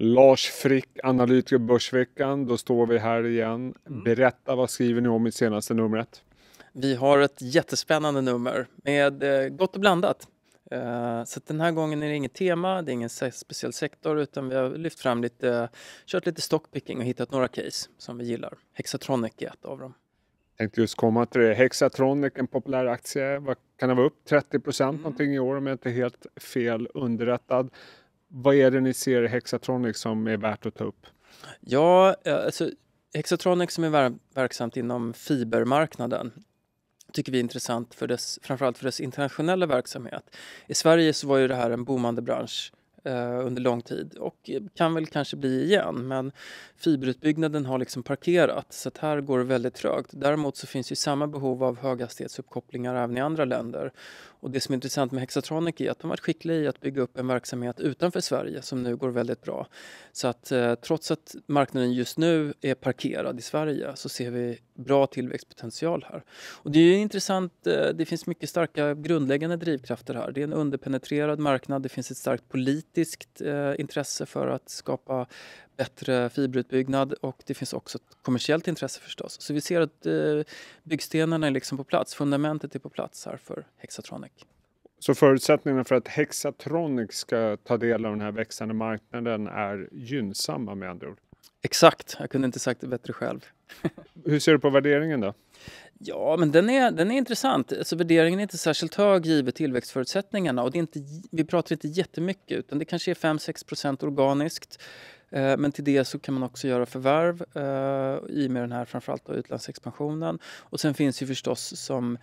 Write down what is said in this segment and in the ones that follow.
Lars Frick, analytiker Börsveckan. Då står vi här igen. Mm. Berätta, vad skriver ni om i senaste numret? Vi har ett jättespännande nummer med eh, gott och blandat. Eh, så den här gången är det inget tema, det är ingen speciell sektor utan vi har lyft fram lite, kört lite stockpicking och hittat några case som vi gillar. Hexatronic är ett av dem. Jag tänkte just komma till det. Hexatronic, en populär aktie, kan den vara upp 30 procent mm. någonting i år om jag inte är helt fel underrättad vad är det ni ser i Hexatronic som är värt att ta upp? Ja, eh, alltså Hexatronic som är verksamt inom fibermarknaden tycker vi är intressant för dess, framförallt för dess internationella verksamhet. I Sverige så var ju det här en boomande bransch Eh, under lång tid och kan väl kanske bli igen men fiberutbyggnaden har liksom parkerat så att här går det väldigt trögt. Däremot så finns ju samma behov av höghastighetsuppkopplingar även i andra länder och det som är intressant med Hexatronic är att de varit skickliga i att bygga upp en verksamhet utanför Sverige som nu går väldigt bra. Så att eh, trots att marknaden just nu är parkerad i Sverige så ser vi bra tillväxtpotential här. Och det är intressant, eh, det finns mycket starka grundläggande drivkrafter här. Det är en underpenetrerad marknad, det finns ett starkt politiskt eh, intresse för att skapa bättre fiberutbyggnad och det finns också ett kommersiellt intresse förstås. Så vi ser att eh, byggstenarna är liksom på plats, fundamentet är på plats här för Hexatronic. Så förutsättningarna för att Hexatronic ska ta del av den här växande marknaden är gynnsamma med andra ord? Exakt, jag kunde inte sagt det bättre själv. Hur ser du på värderingen då? Ja, men den är, den är intressant. Alltså, värderingen är inte särskilt hög givet tillväxtförutsättningarna. Och det är inte, vi pratar inte jättemycket, utan det kanske är 5-6 organiskt. Eh, men till det så kan man också göra förvärv eh, i och med den här framförallt då, utlandsexpansionen. Och sen finns ju förstås som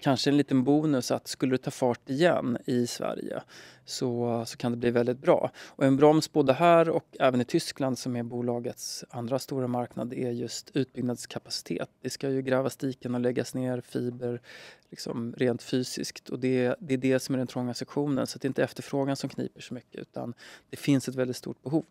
kanske en liten bonus att skulle det ta fart igen i Sverige så, så kan det bli väldigt bra. Och en broms både här och även i Tyskland som är bolagets andra stora marknad är just utbyggnadskapacitet. Det ska ju grävas diken och läggas ner fiber liksom rent fysiskt och det, det är det som är den trånga sektionen så det är inte efterfrågan som kniper så mycket utan det finns ett väldigt stort behov.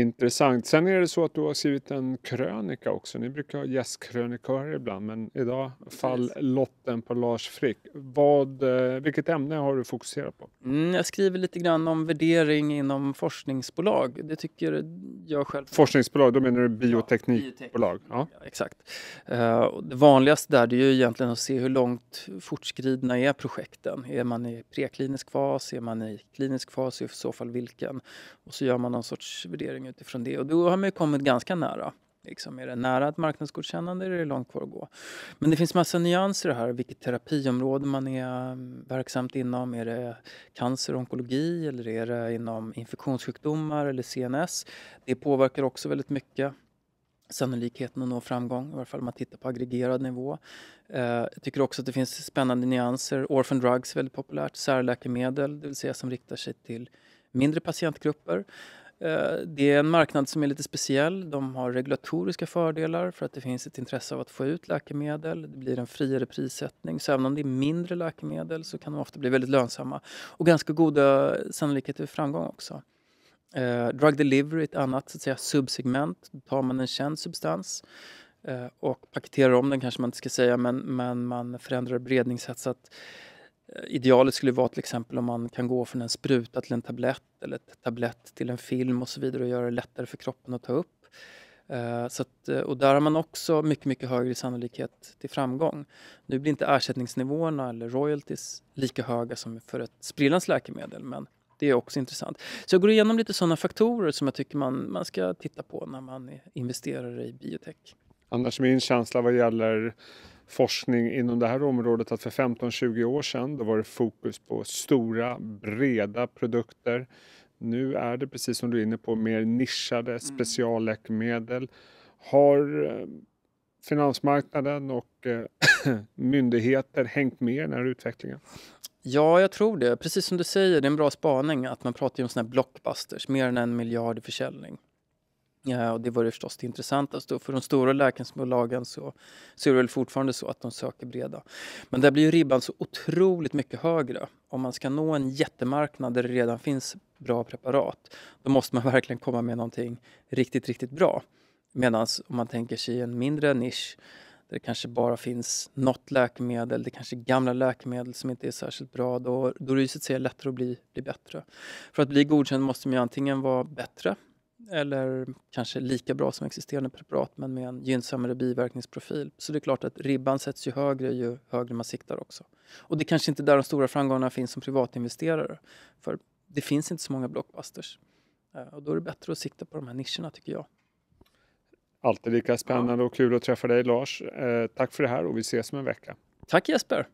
Intressant. Sen är det så att du har skrivit en krönika också. Ni brukar ha gästkrönikörer ibland, men idag fall lotten på Lars Frick. Vad, eh, vilket ämne har du fokuserat på? Mm, jag skriver lite grann om värdering inom forskningsbolag. Det tycker jag själv. Forskningsbolag, då menar du bioteknikbolag? Ja, ja. exakt. Eh, det vanligaste där det är ju egentligen att se hur långt fortskridna är projekten. Är man i preklinisk fas? Är man i klinisk fas? I så fall vilken? Och så gör man någon sorts värdering utifrån det. Och då har man ju kommit ganska nära. Liksom, är det nära ett marknadsgodkännande eller är det långt kvar att gå? Men det finns massa nyanser här. Vilket terapiområde man är mm, verksamt inom. Är det cancer, onkologi eller är det inom infektionssjukdomar eller CNS? Det påverkar också väldigt mycket sannolikheten att nå framgång, i varje fall om man tittar på aggregerad nivå. Eh, jag tycker också att det finns spännande nyanser. Orphan drugs är väldigt populärt, särläkemedel, det vill säga som riktar sig till mindre patientgrupper. Eh, det är en marknad som är lite speciell. De har regulatoriska fördelar för att det finns ett intresse av att få ut läkemedel. Det blir en friare prissättning. Så även om det är mindre läkemedel så kan de ofta bli väldigt lönsamma. Och ganska goda sannolikheter till framgång också. Eh, drug delivery är ett annat så att säga, subsegment. Då tar man en känd substans eh, och paketerar om den kanske man inte ska säga men, men man förändrar beredningssätt så att Eh, idealet skulle vara till exempel om man kan gå från en spruta till en tablett eller ett tablett till en film och så vidare och göra det lättare för kroppen att ta upp. Eh, så att, eh, och där har man också mycket, mycket högre sannolikhet till framgång. Nu blir inte ersättningsnivåerna eller royalties lika höga som för ett sprillans läkemedel men det är också intressant. Så jag går igenom lite sådana faktorer som jag tycker man, man ska titta på när man investerar i biotech. Annars min känsla vad gäller forskning inom det här området att för 15-20 år sedan då var det fokus på stora, breda produkter. Nu är det, precis som du är inne på, mer nischade mm. specialläkemedel. Har eh, finansmarknaden och eh, myndigheter hängt med i den här utvecklingen? Ja, jag tror det. Precis som du säger, det är en bra spaning att man pratar om såna här blockbusters, mer än en miljard i försäljning. Ja, eh, och det var det förstås det intressantaste. För de stora läkemedelsbolagen så, så är det väl fortfarande så att de söker breda. Men där blir ju ribban så otroligt mycket högre. Om man ska nå en jättemarknad där det redan finns bra preparat då måste man verkligen komma med någonting riktigt, riktigt bra. Medan om man tänker sig en mindre nisch där det kanske bara finns något läkemedel, det kanske är gamla läkemedel som inte är särskilt bra, då, då är det så att säga lättare att bli, bli bättre. För att bli godkänd måste man ju antingen vara bättre eller kanske lika bra som existerande preparat men med en gynnsammare biverkningsprofil. Så det är klart att ribban sätts ju högre ju högre man siktar också. Och det är kanske inte där de stora framgångarna finns som privatinvesterare. För det finns inte så många blockbusters. Eh, och då är det bättre att sikta på de här nischerna tycker jag. Alltid lika spännande och kul att träffa dig Lars. Eh, tack för det här och vi ses om en vecka. Tack Jesper!